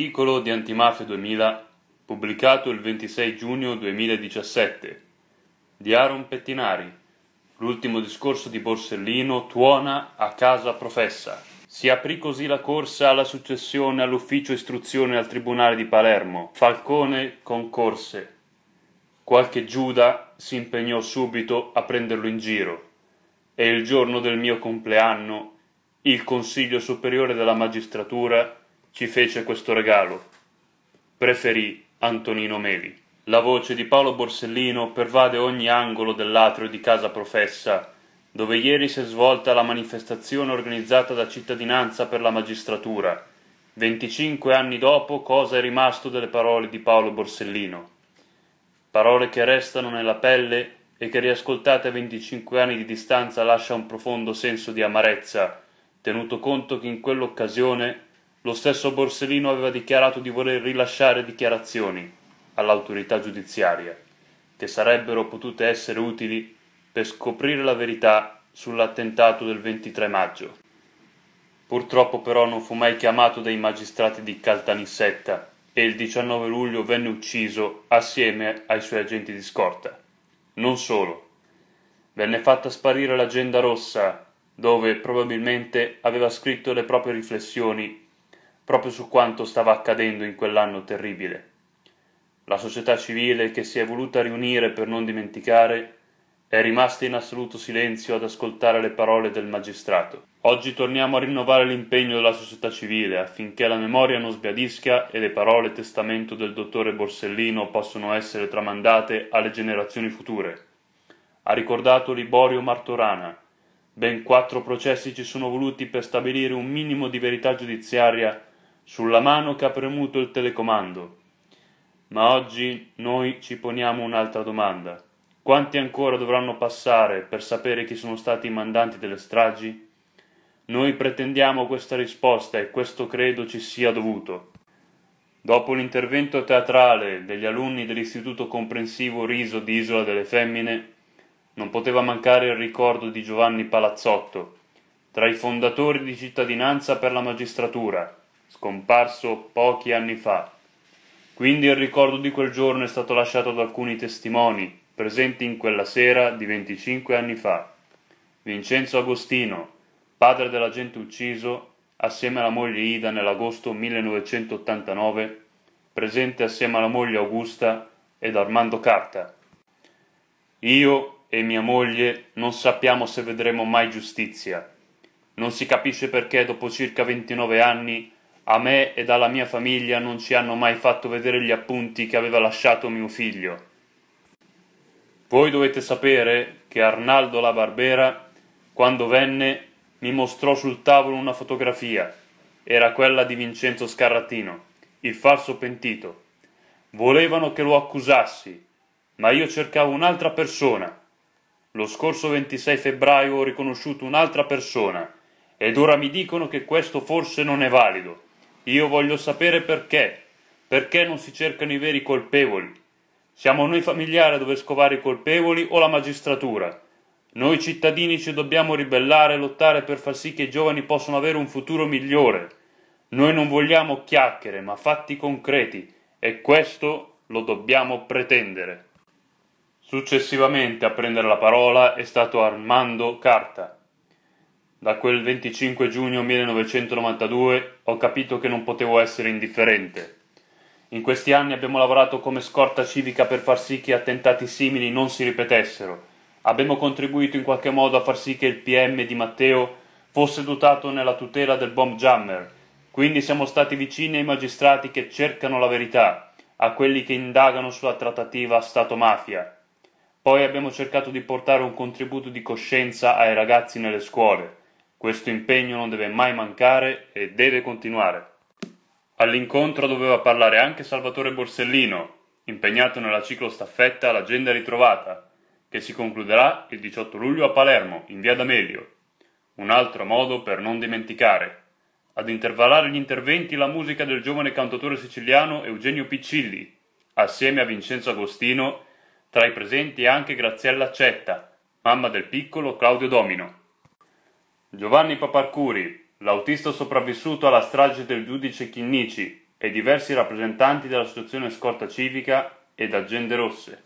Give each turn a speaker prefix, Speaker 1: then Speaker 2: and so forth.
Speaker 1: Articolo di Antimafia 2000 pubblicato il 26 giugno 2017 di Aaron Pettinari. L'ultimo discorso di Borsellino tuona a casa professa. Si aprì così la corsa alla successione all'ufficio istruzione al Tribunale di Palermo. Falcone concorse. Qualche Giuda si impegnò subito a prenderlo in giro. E il giorno del mio compleanno il Consiglio Superiore della Magistratura ci fece questo regalo. Preferì Antonino Meli. La voce di Paolo Borsellino pervade ogni angolo dell'atrio di Casa Professa, dove ieri si è svolta la manifestazione organizzata da Cittadinanza per la Magistratura. 25 anni dopo cosa è rimasto delle parole di Paolo Borsellino? Parole che restano nella pelle e che riascoltate a 25 anni di distanza lascia un profondo senso di amarezza, tenuto conto che in quell'occasione lo stesso Borsellino aveva dichiarato di voler rilasciare dichiarazioni all'autorità giudiziaria, che sarebbero potute essere utili per scoprire la verità sull'attentato del 23 maggio. Purtroppo però non fu mai chiamato dai magistrati di Caltanissetta e il 19 luglio venne ucciso assieme ai suoi agenti di scorta. Non solo, venne fatta sparire l'agenda rossa, dove probabilmente aveva scritto le proprie riflessioni proprio su quanto stava accadendo in quell'anno terribile. La società civile, che si è voluta riunire per non dimenticare, è rimasta in assoluto silenzio ad ascoltare le parole del magistrato. Oggi torniamo a rinnovare l'impegno della società civile affinché la memoria non sbiadisca e le parole testamento del dottore Borsellino possano essere tramandate alle generazioni future. Ha ricordato Liborio Martorana. Ben quattro processi ci sono voluti per stabilire un minimo di verità giudiziaria sulla mano che ha premuto il telecomando. Ma oggi noi ci poniamo un'altra domanda. Quanti ancora dovranno passare per sapere chi sono stati i mandanti delle stragi? Noi pretendiamo questa risposta e questo credo ci sia dovuto. Dopo l'intervento teatrale degli alunni dell'Istituto Comprensivo Riso di Isola delle Femmine, non poteva mancare il ricordo di Giovanni Palazzotto, tra i fondatori di Cittadinanza per la Magistratura, scomparso pochi anni fa. Quindi il ricordo di quel giorno è stato lasciato da alcuni testimoni presenti in quella sera di 25 anni fa. Vincenzo Agostino, padre dell'agente ucciso, assieme alla moglie Ida nell'agosto 1989, presente assieme alla moglie Augusta ed Armando Carta. Io e mia moglie non sappiamo se vedremo mai giustizia. Non si capisce perché dopo circa 29 anni a me ed alla mia famiglia non ci hanno mai fatto vedere gli appunti che aveva lasciato mio figlio. Voi dovete sapere che Arnaldo la Barbera, quando venne, mi mostrò sul tavolo una fotografia. Era quella di Vincenzo Scarratino, il falso pentito. Volevano che lo accusassi, ma io cercavo un'altra persona. Lo scorso 26 febbraio ho riconosciuto un'altra persona, ed ora mi dicono che questo forse non è valido. Io voglio sapere perché. Perché non si cercano i veri colpevoli? Siamo noi familiari a dover scovare i colpevoli o la magistratura? Noi cittadini ci dobbiamo ribellare e lottare per far sì che i giovani possano avere un futuro migliore. Noi non vogliamo chiacchiere, ma fatti concreti, e questo lo dobbiamo pretendere. Successivamente a prendere la parola è stato Armando Carta, da quel 25 giugno 1992 ho capito che non potevo essere indifferente. In questi anni abbiamo lavorato come scorta civica per far sì che attentati simili non si ripetessero. Abbiamo contribuito in qualche modo a far sì che il PM di Matteo fosse dotato nella tutela del bomb jammer. Quindi siamo stati vicini ai magistrati che cercano la verità, a quelli che indagano sulla trattativa Stato-mafia. Poi abbiamo cercato di portare un contributo di coscienza ai ragazzi nelle scuole. Questo impegno non deve mai mancare e deve continuare. All'incontro doveva parlare anche Salvatore Borsellino, impegnato nella ciclostaffetta L'Agenda Ritrovata, che si concluderà il 18 luglio a Palermo, in via D'Amelio. Un altro modo per non dimenticare. Ad intervallare gli interventi la musica del giovane cantatore siciliano Eugenio Piccilli, assieme a Vincenzo Agostino, tra i presenti anche Graziella Accetta, mamma del piccolo Claudio Domino. Giovanni Paparcuri, l'autista sopravvissuto alla strage del giudice Chinnici e diversi rappresentanti dell'associazione Scorta Civica ed Agende Rosse.